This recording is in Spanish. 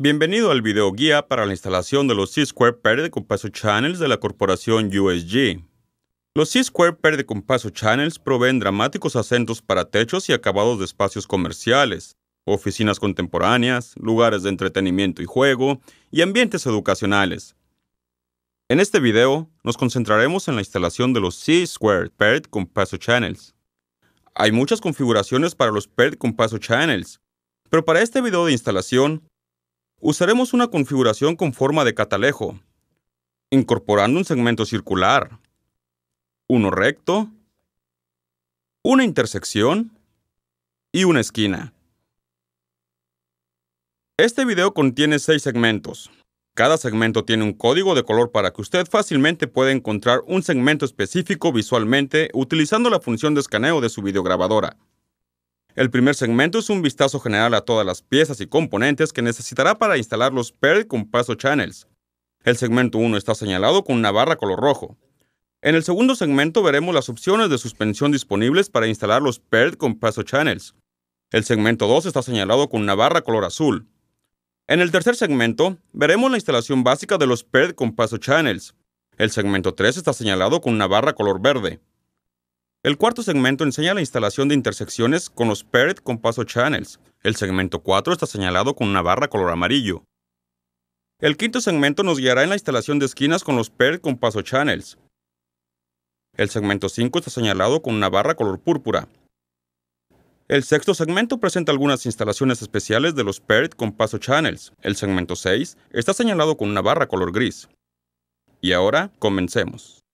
Bienvenido al video guía para la instalación de los C-Square Pair de Compasso Channels de la corporación USG. Los C-Square Pair de Compasso Channels proveen dramáticos acentos para techos y acabados de espacios comerciales, oficinas contemporáneas, lugares de entretenimiento y juego, y ambientes educacionales. En este video, nos concentraremos en la instalación de los C-Square de Compasso Channels. Hay muchas configuraciones para los de Compaso Channels, pero para este video de instalación, usaremos una configuración con forma de catalejo, incorporando un segmento circular, uno recto, una intersección y una esquina. Este video contiene seis segmentos. Cada segmento tiene un código de color para que usted fácilmente pueda encontrar un segmento específico visualmente utilizando la función de escaneo de su videograbadora. El primer segmento es un vistazo general a todas las piezas y componentes que necesitará para instalar los Perd con paso channels. El segmento 1 está señalado con una barra color rojo. En el segundo segmento veremos las opciones de suspensión disponibles para instalar los Perd con paso channels. El segmento 2 está señalado con una barra color azul. En el tercer segmento, veremos la instalación básica de los PERD con paso channels. El segmento 3 está señalado con una barra color verde. El cuarto segmento enseña la instalación de intersecciones con los paired compasso channels. El segmento 4 está señalado con una barra color amarillo. El quinto segmento nos guiará en la instalación de esquinas con los paired con channels. El segmento 5 está señalado con una barra color púrpura. El sexto segmento presenta algunas instalaciones especiales de los paired con channels. El segmento 6 está señalado con una barra color gris. Y ahora comencemos.